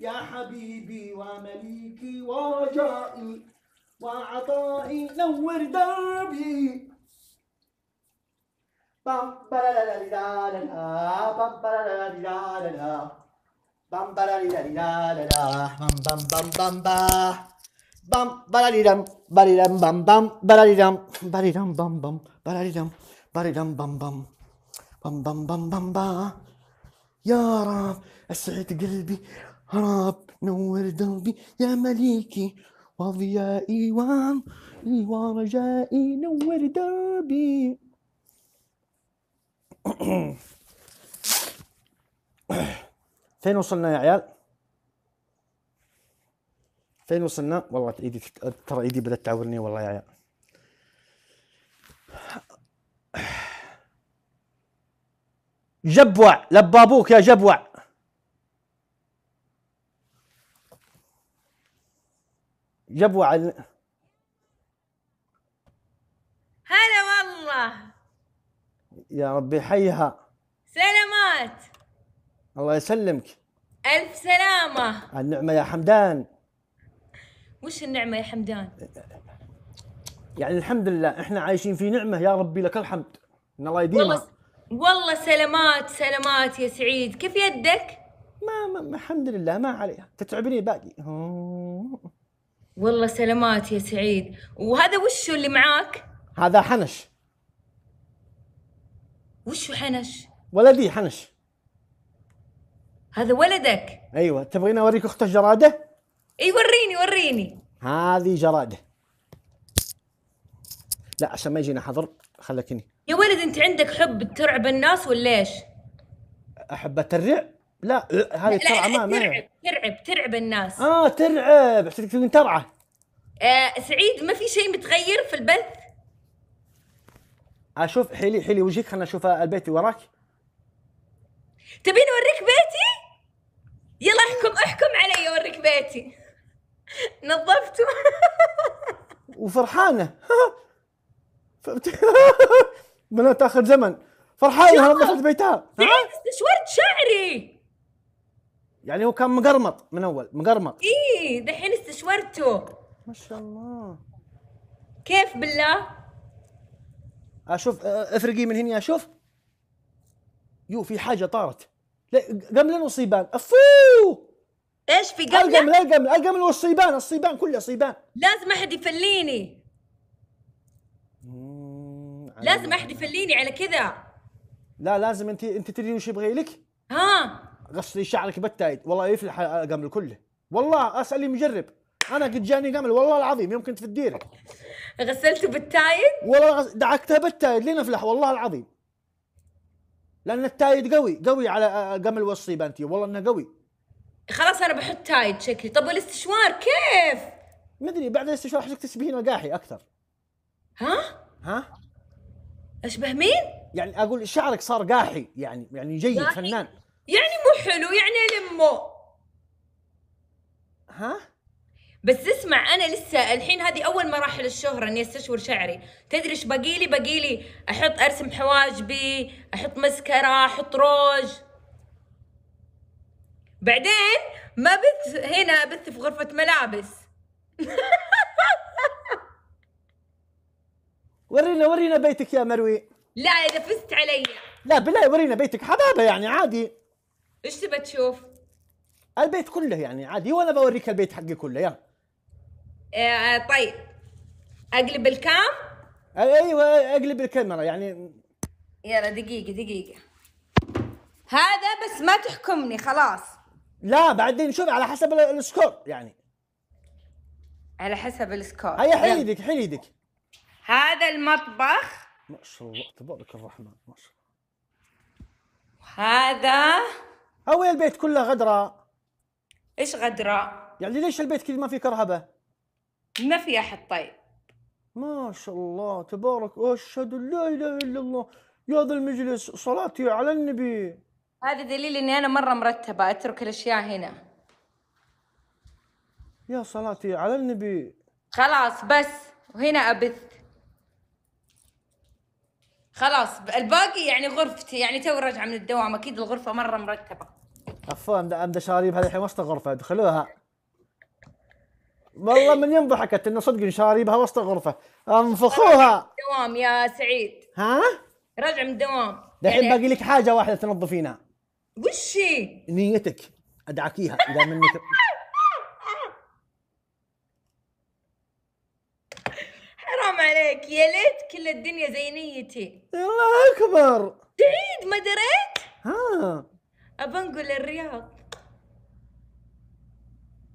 يا حبيبي ومليكي ورجائي وعطائي نور دربي بام بام بام بام بام بام يا رب اسعد قلبي هرب نور دربي يا مليكي وضيائي ايوان ورجائي نور دربي فين وصلنا يا عيال؟ فين وصلنا؟ والله ايدي ترى ايدي بدات تعورني والله يا عيال. جبوع لبابوك يا جبوع جبوا على هلا والله يا ربي حيها سلامات الله يسلمك ألف سلامة النعمة يا حمدان وش النعمة يا حمدان؟ يعني الحمد لله احنا عايشين في نعمة يا ربي لك الحمد ان الله يديمها والله, والله سلامات سلامات يا سعيد كيف يدك؟ ما, ما الحمد لله ما عليها تتعبني باقي والله سلامات يا سعيد وهذا وشو اللي معاك هذا حنش وشو حنش ولدي حنش هذا ولدك ايوه تبغين اوريك اخت الجراده اي وريني وريني هذه جراده لا عشان ما يجينا حضر خلك هنا يا ولد انت عندك حب ترعب الناس ولا ايش احب اترعب لا أه، هذه الترعه ما ما ترعب ترعب ترعب الناس اه ترعب حسيتك تقولين ترعه آه سعيد ما في شيء متغير في البث اشوف حيلي حيلي وجهك خلنا اشوف البيت اللي وراك تبين اوريك بيتي يلا احكم احكم علي اوريك بيتي نظفته وفرحانه بنات اخر زمن فرحانه نظفت بيتها استشورت شعري يعني هو كان مقرمط من اول مقرمط ايه دحين استشورته ما شاء الله كيف بالله اشوف افرقي من هنا اشوف يو في حاجه طارت قمل وصيبان افو ايش في قمله؟ القمل القمل القمل والصيبان الصيبان كله صيبان لازم احد يفليني لازم احد يفليني على كذا لا لازم انت انت تدري وش يبغي لك؟ ها غسلي شعرك بالتايد والله يفلح قمل كله والله اسال مجرب انا قد جاني قمل والله العظيم يوم كنت في الديره غسلته بالتايد؟ والله دعكتها بالتايد لين افلح والله العظيم لان التايد قوي قوي على قمل والصيب انت والله انه قوي خلاص انا بحط تايد شكلي طب والاستشوار كيف؟ مدري بعد الاستشوار حشك تشبهين القاحي اكثر ها؟ ها؟ اشبه مين؟ يعني اقول شعرك صار قاحي يعني يعني جيد قاحي. فنان يعني مو حلو يعني لمو ها بس اسمع انا لسه الحين هذه اول مراحل الشهره اني استشور شعري تدري ايش باقي لي باقي لي احط ارسم حواجبي احط مسكره احط روج بعدين ما بت هنا بت في غرفه ملابس ورينا ورينا بيتك يا مروي لا اذا فزت علي لا بالله ورينا بيتك حبابه يعني عادي ايش تبى تشوف؟ البيت كله يعني عادي وانا بوريك البيت حقي كله يلا إيه طيب اقلب الكام؟ ايوه اقلب الكاميرا يعني يلا دقيقة دقيقة هذا بس ما تحكمني خلاص لا بعدين شوف على حسب السكور يعني على حسب السكور هيا حل ايدك حل ايدك هذا المطبخ ما شاء الله تبارك الرحمن ما شاء الله هذا أو البيت كله غدرة ايش غدرة؟ يعني ليش البيت كذا ما في كرهبة؟ ما في أحد طيب ما شاء الله تبارك أشهد لا إله إلا الله يا ذا المجلس صلاتي على النبي هذا دليل إني أنا مرة مرتبة أترك الأشياء هنا يا صلاتي على النبي خلاص بس وهنا أبث خلاص الباقي يعني غرفتي يعني تو راجعه من الدوام اكيد الغرفه مره مرتبه عفوا عند شاريب هذه الحين وسط الغرفه ادخلوها والله من يوم ضحكت انه صدق شاريبها وسط الغرفه انفخوها دوام يا سعيد ها؟ راجع من الدوام الحين يعني باقي لك حاجه واحده تنظفينها وش هي؟ نيتك ادعكيها اذا منك عليك يا ليت كل الدنيا زي نيتي الله اكبر تعيد ما دريت ها ابنقل الرياض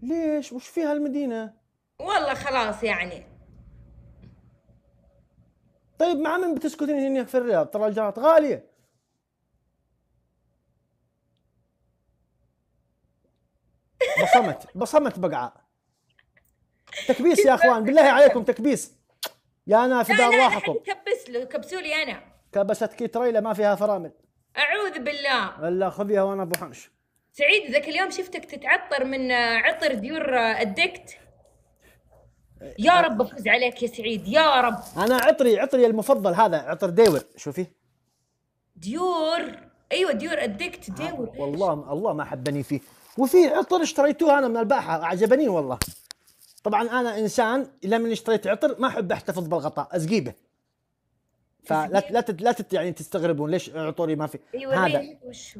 ليش وش فيها المدينة والله خلاص يعني طيب مع من بتسكتين هناك في الرياض ترى الجارات غالية بصمت بصمت بقعة تكبيس يا اخوان بالله عليكم تكبيس يا انا دار ارواحكم كبس له كبسوا لي انا كبستك تريله ما فيها فرامل اعوذ بالله الا خذيها وانا ابو حنش سعيد ذاك اليوم شفتك تتعطر من آه، عطر ديور آه، الدكت يا رب افوز عليك يا سعيد يا رب انا عطري عطري المفضل هذا عطر ديور شوفي ديور ايوه ديور ادكت آه، ديور والله والله ما حبني فيه وفي عطر اشتريتوه انا من الباحه عجبني والله طبعا انا انسان لما اشتريت عطر ما احب احتفظ بالغطاء ازقيبه فلا لا تت لا تت يعني تستغربون ليش عطوري ما في أيوة هذا وشو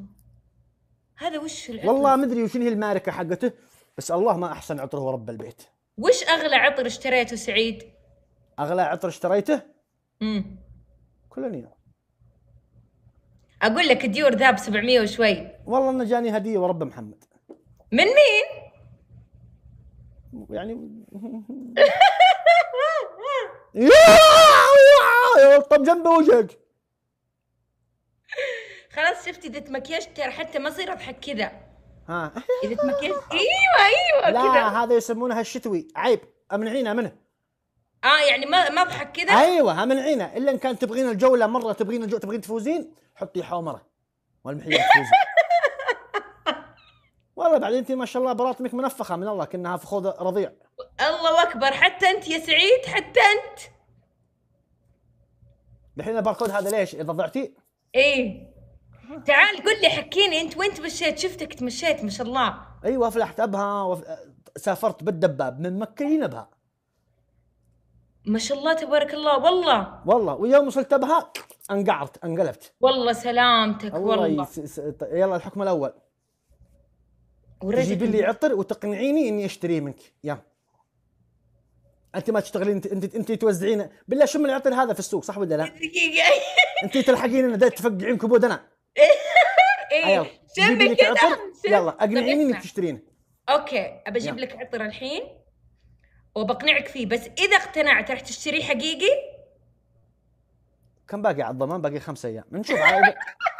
هذا وش العطر والله ما ادري وش هي الماركه حقته بس الله ما احسن عطر هو رب البيت وش اغلى عطر اشتريته سعيد اغلى عطر اشتريته امم كلونيا اقول لك الديور ذا ب 700 وشوي والله انه جاني هديه ورب محمد من مين يعني يا طب جنب وجهك خلاص شفت اذا تمكيجت ترى حتى ما يصير اضحك كذا ها اذا تمكيجت ايوه ايوه لا كذا هذا يسمونها الشتوي عيب امنعينا منه اه يعني ما ما اضحك كذا ايوه امنعينا الا ان كان تبغين الجوله مره تبغين الجو تبغين تفوزين حطي حومره والمحيط تفوزين والله بعدين انت ما شاء الله براطمك منفخه من الله كانها فخوذ رضيع الله اكبر حتى انت يا سعيد حتى انت الحين الباركود هذا ليش اذا ضعتي ايه تعال قل لي حكيني انت وين تمشيت شفتك تمشيت ما شاء الله ايوه فلحت ابها وف... سافرت بالدباب من مكه لنبها ما شاء الله تبارك الله والله والله ويوم وصلت ابها انقعرت انقلبت والله سلامتك والله, والله. يس... يلا الحكم الاول تجيب لي عطر وتقنعيني اني اشتريه منك يا انت ما تشتغلين انت انت, توزعين بالله شم العطر هذا في السوق صح ولا لا؟ دقيقه انت تلحقين انا تفقعين كبود انا ايوه شمي كذا يلا اقنعيني انك تشترينه اوكي بجيب لك عطر الحين وبقنعك فيه بس اذا اقتنعت راح تشتريه حقيقي كم باقي على الضمان باقي خمسة ايام نشوف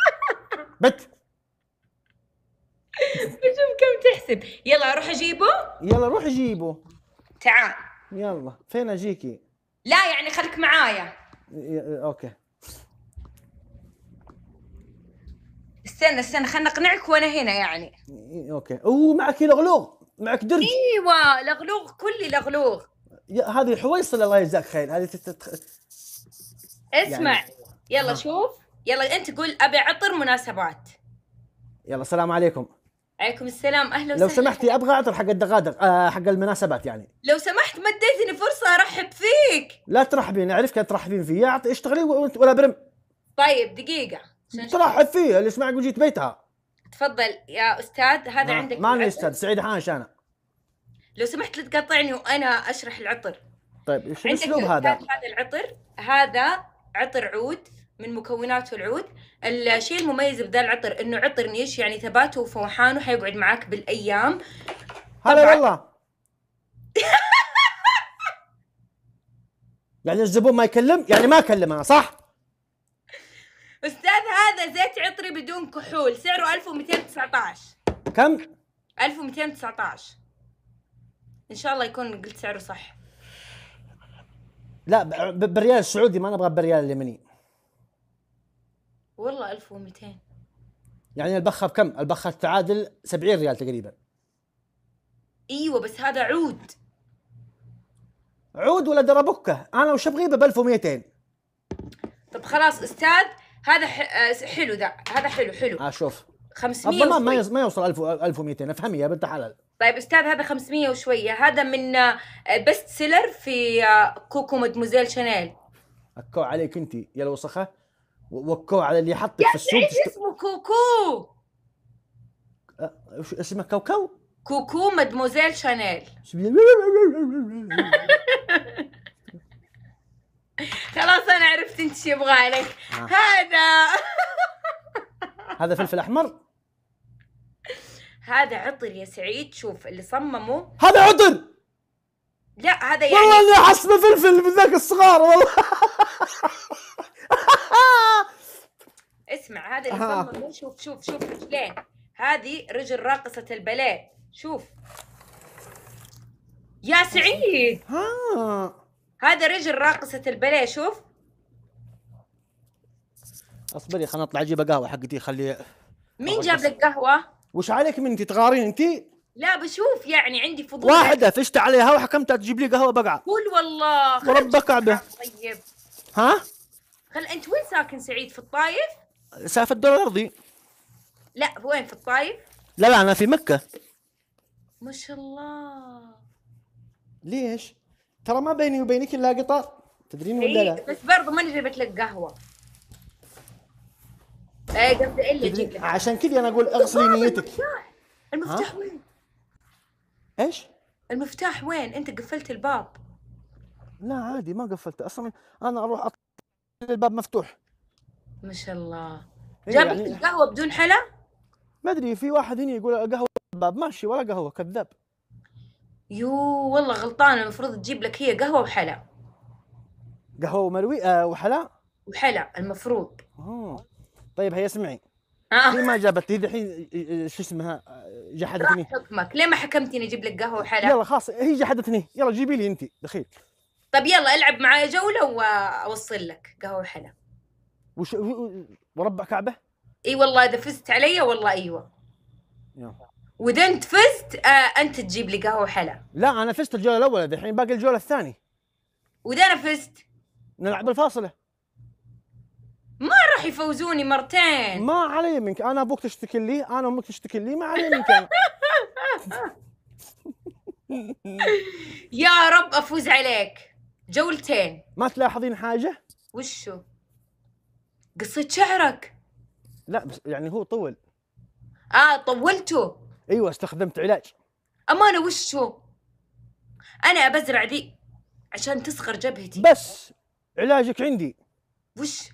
بت بشوف كم تحسب يلا روح اجيبه يلا روح جيبه تعال يلا فين اجيكي لا يعني خليك معايا اوكي استنى استنى خلنا اقنعك وانا هنا يعني اوكي اوكي معك لغلوغ معك درج ايوه لغلوغ كلي لغلوغ يا- هذه حويصل الله يجزاك خير هذه تت- اسمع يعني- يلا ها. شوف يلا انت قول ابي عطر مناسبات يلا السلام عليكم عليكم السلام اهلا وسهلا لو سمحتي ابغى عطر حق الدقادق آه حق المناسبات يعني لو سمحت ما اديتني فرصه ارحب فيك لا ترحبين اعرفك ترحبين فيا اعطي اشتغلي ولا برم طيب دقيقه ترحب فيه اللي يسمعك وجيت بيتها تفضل يا استاذ هذا نعم، ما. عندك ماني استاذ سعيد حانش انا لو سمحت لا تقاطعني وانا اشرح العطر طيب ايش الاسلوب هذا؟ هذا العطر هذا عطر عود من مكونات العود الشيء المميز بذا العطر انه عطر نيش يعني ثباته وفوحانه حيقعد معاك بالايام هلا والله يعني الزبون ما يكلم يعني ما كلمها صح استاذ هذا زيت عطري بدون كحول سعره 1219 كم 1219 ان شاء الله يكون قلت سعره صح لا بريال سعودي ما نبغى بريال اليمني والله 1200 يعني البخه بكم؟ البخه تعادل 70 ريال تقريبا ايوه بس هذا عود عود ولا دربكه انا وش ابغيه ب 1200 طب خلاص استاذ هذا آه، حلو ذا هذا حلو حلو اشوف 500 الضمان ما ما يوصل 1200 افهمي يا بنت حلال طيب استاذ هذا 500 وشويه هذا من بيست آه، سيلر في آه، كوكو مدموزيل شانيل اكو عليك انت يا الوسخه وكو على اللي حطك في السوق ايش اسمه كوكو أه، اسمه كوكو كوكو مدموزيل شانيل خلاص انا عرفت انت ايش يبغى لك آه. هذا هذا فلفل احمر هذا عطر يا سعيد شوف اللي صممه هذا عطر لا هذا يعني والله اني حسبه فلفل من ذاك الصغار والله اسمع هذا اللي آه. شوف شوف شوف رجلين هذه رجل راقصة الباليه شوف يا سعيد ها هذا رجل راقصة الباليه شوف اصبري خلنا نطلع اجيب قهوة حقتي خلي مين جاب لك قهوة؟ وش عليك من انت تغارين انت؟ لا بشوف يعني عندي فضول واحدة فشت عليها وحكمتها تجيب لي قهوة بقعة قول والله ورب كعبه طيب ها؟ خل انت وين ساكن سعيد في الطايف؟ سالفه الدور الارضي لا وين في الطايف؟ لا لا انا في مكه ما شاء الله ليش؟ ترى ما بيني وبينك الا قطار تدرين ولا إيه، لا؟ بس برضه ماني جبت لك قهوه ايه قصدي الا عشان كذا انا اقول اغسلي نيتك المفتاح ها؟ وين؟ ايش؟ المفتاح وين؟ انت قفلت الباب لا عادي ما قفلته اصلا انا اروح اطلع الباب مفتوح ما شاء الله إيه، جاب يعني القهوه بدون حلا؟ ما ادري في واحد هنا يقول قهوه باب ماشي ولا قهوه كذاب يو والله غلطانه المفروض تجيب لك هي قهوه وحلا قهوه ومروي آه وحلا وحلا المفروض اه طيب هي اسمعي آه. ليه ما جابت لي الحين آه، شو اسمها آه، جحدتني حكمك ليه ما حكمتني اجيب لك قهوه وحلا يلا خلاص هي جحدتني يلا جيبي لي انت دخيل طب يلا العب معايا جوله واوصل لك قهوه وحلا وش مربع كعبه؟ اي والله اذا فزت علي والله ايوه واذا انت فزت آه انت تجيب لي قهوه حلا لا انا فزت الجوله الاولى الحين باقي الجوله الثانيه واذا انا فزت نلعب الفاصله ما راح يفوزوني مرتين ما علي منك انا ابوك تشتكي لي انا امك تشتكي لي ما علي منك أنا. يا رب افوز عليك جولتين ما تلاحظين حاجه وشو قصيت شعرك لا بس يعني هو طول اه طولته ايوه استخدمت علاج امانه وش هو انا ابزرع ذي عشان تصغر جبهتي بس علاجك عندي وش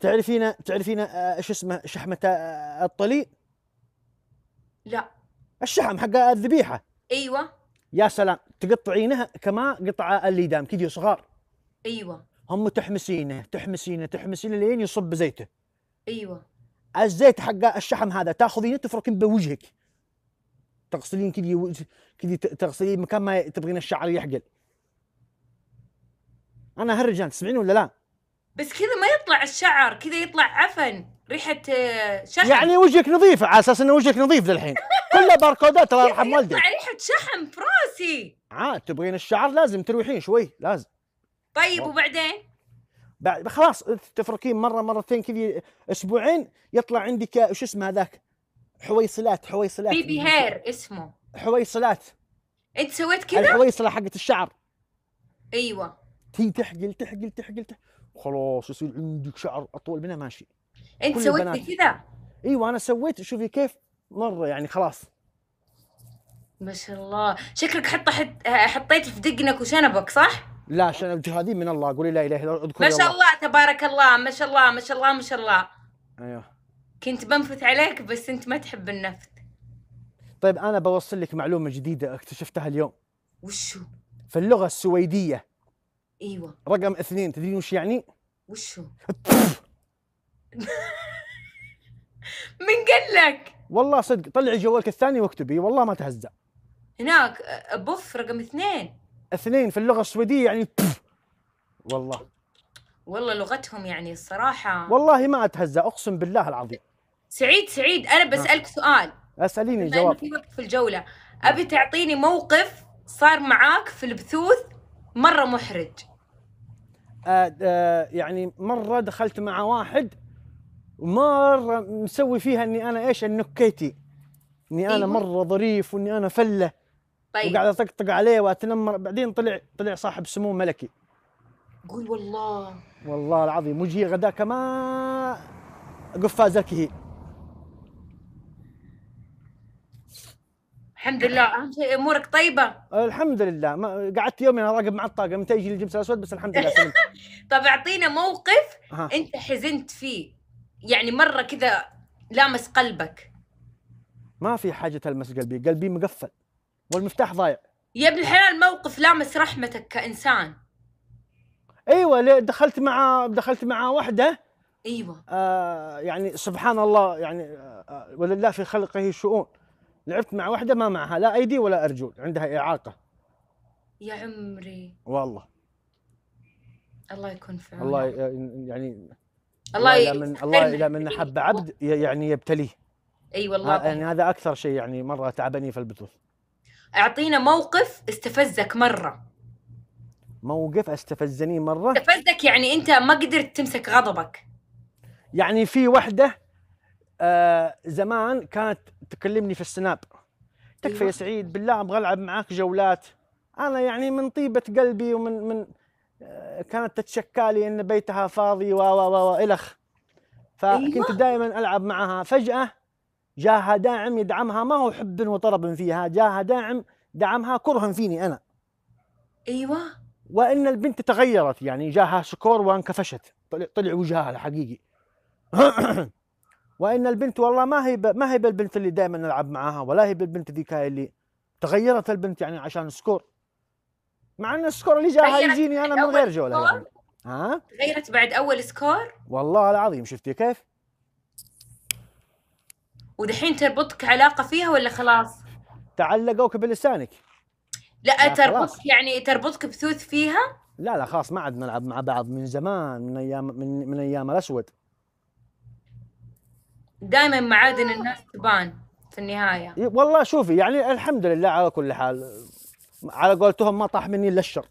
تعرفين تعرفين ايش آه، اسمه شحمة آه، الطلي لا الشحم حق الذبيحه ايوه يا سلام تقطعينها كما قطع الليدام كذي صغار ايوه هم تحمسينه تحمسينه تحمسينه لين يصب زيته ايوه الزيت حق الشحم هذا تاخذينه تفركين بوجهك تغسلين كذي كذي تغسلين مكان ما تبغين الشعر يحقل انا هالرجال تسمعين ولا لا؟ بس كذا ما يطلع الشعر كذا يطلع عفن ريحه آه، شحم يعني وجهك نظيفه على اساس انه وجهك نظيف للحين كله باركودات الله يرحم والدك يعني يطلع ريحه شحم في راسي عاد تبغين الشعر لازم تروحين شوي لازم طيب و... وبعدين؟ بعد خلاص تفركين مره مرتين كذي اسبوعين يطلع عندك شو اسمه هذاك حويصلات حويصلات بيبي هير اسمه حويصلات انت سويت كذا؟ الحويصله حقت الشعر ايوه تي تحقل تحقل تحقل, تحقل. خلاص يصير عندك شعر اطول منها ماشي انت سويت كذا؟ ايوه انا سويت شوفي كيف مره يعني خلاص ما شاء الله شكلك حط حط حطيت في دقنك وشنبك صح؟ لا عشان الجهادين من الله قولي لا اله الا الله اذكر ما شاء الله تبارك الله ما شاء الله ما شاء الله ما شاء الله ايوه كنت بنفث عليك بس انت ما تحب النفث طيب انا بوصل لك معلومه جديده اكتشفتها اليوم وشو؟ في اللغه السويديه ايوه رقم اثنين تدرين وش يعني؟ وشو؟ من قال لك؟ والله صدق طلعي جوالك الثاني واكتبي والله ما تهزأ هناك بوف رقم اثنين اثنين في اللغه السويديه يعني والله والله لغتهم يعني الصراحه والله ما اتهزا اقسم بالله العظيم سعيد سعيد انا بسالك آه. سؤال اساليني جواب في وقت في الجوله ابي تعطيني موقف صار معاك في البثوث مره محرج آه آه يعني مره دخلت مع واحد مره مسوي فيها اني انا ايش النكيتي اني انا إيه. مره ظريف واني انا فله طيب وقاعد اطقطق عليه واتنمر بعدين طلع طلع صاحب سمو ملكي قول والله والله العظيم وجهي غداك ما هي الحمد لله اهم شيء امورك طيبه الحمد لله ما قعدت يومين اراقب مع الطاقه متى يجي الجبس الاسود بس الحمد لله سلمت طب اعطينا موقف ها. انت حزنت فيه يعني مره كذا لامس قلبك ما في حاجه تلمس قلبي قلبي مقفل والمفتاح ضايع يا ابن الحلال موقف لامس رحمتك كانسان ايوه دخلت مع دخلت مع وحده ايوه آه يعني سبحان الله يعني آه, آه، ولله في خلقه شؤون لعبت مع واحده ما معها لا ايدي ولا ارجل عندها اعاقه يا عمري والله الله يكون في عونك الله آه، يعني الله الى من الله الى من احب عبد يعني يبتليه اي أيوة والله آه، يعني هذا اكثر شيء يعني مره تعبني في البثوث اعطينا موقف استفزك مره موقف استفزني مره استفزك يعني انت ما قدرت تمسك غضبك يعني في وحده آه زمان كانت تكلمني في السناب تكفى يا أيوة. سعيد بالله ابغى العب معاك جولات انا يعني من طيبه قلبي ومن من آه، كانت تتشكى لي ان بيتها فاضي و و و الخ فكنت أيوة. دائما العب معها فجاه جاها داعم يدعمها ما هو حب وطرب فيها جاها داعم دعمها كره فيني أنا أيوة وإن البنت تغيرت يعني جاها شكور وانكفشت طلع وجهها الحقيقي وإن البنت والله ما هي ما هي بالبنت اللي دائما نلعب معاها ولا هي بالبنت ذيك اللي تغيرت البنت يعني عشان سكور مع ان السكور اللي جاها يجيني انا من غير جوله يعني. ها تغيرت بعد اول سكور والله العظيم شفتي كيف ودحين تربطك علاقه فيها ولا خلاص؟ تعلقوك بلسانك لا تربطك يعني تربطك بثوث فيها؟ لا لا خلاص ما عاد نلعب مع بعض من زمان من ايام من, من ايام الاسود دائما معادن الناس تبان في النهايه والله شوفي يعني الحمد لله على كل حال على قولتهم ما طاح مني الا الشر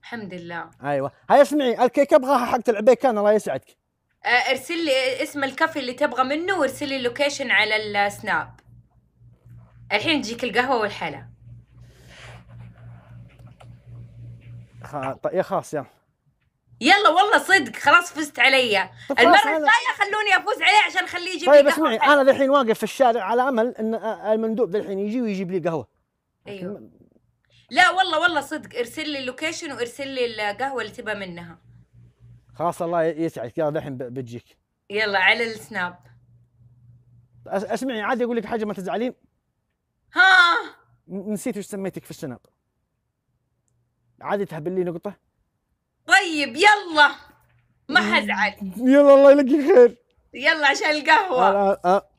الحمد لله ايوه هاي اسمعي الكيكه ابغاها حقت العبيكان الله يسعدك آه، ارسل لي اسم الكافي اللي تبغى منه وارسل لي اللوكيشن على السناب الحين تجيك القهوه والحلا طيب خلاص يلا يلا والله صدق خلاص فزت علي المره الجايه خلوني افوز عليه عشان خليه يجيب طيب، لي قهوه اسمعي انا الحين واقف في الشارع على امل ان المندوب الحين يجي ويجيب لي قهوه ايوه لا والله والله صدق ارسل لي اللوكيشن وارسل لي القهوه اللي تبى منها خلاص الله يسعدك يلا دحين بتجيك يلا على السناب اسمعي عادي اقول لك حاجه ما تزعلين ها نسيت وش سميتك في السناب عادي تهبل لي نقطه طيب يلا ما حزعل يلا الله يلقي خير يلا عشان القهوه أه، أه، أه.